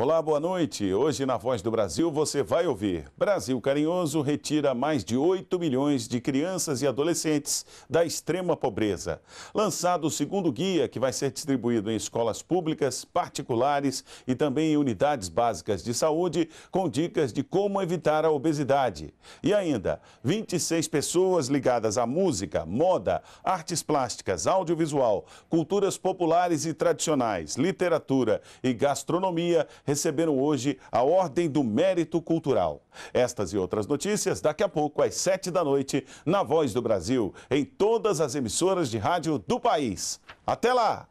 Olá, boa noite. Hoje na Voz do Brasil você vai ouvir: Brasil Carinhoso retira mais de 8 milhões de crianças e adolescentes da extrema pobreza. Lançado o segundo guia que vai ser distribuído em escolas públicas, particulares e também em unidades básicas de saúde com dicas de como evitar a obesidade. E ainda, 26 pessoas ligadas à música, moda, artes plásticas, audiovisual, culturas populares e tradicionais, literatura e gastronomia receberam hoje a Ordem do Mérito Cultural. Estas e outras notícias daqui a pouco, às sete da noite, na Voz do Brasil, em todas as emissoras de rádio do país. Até lá!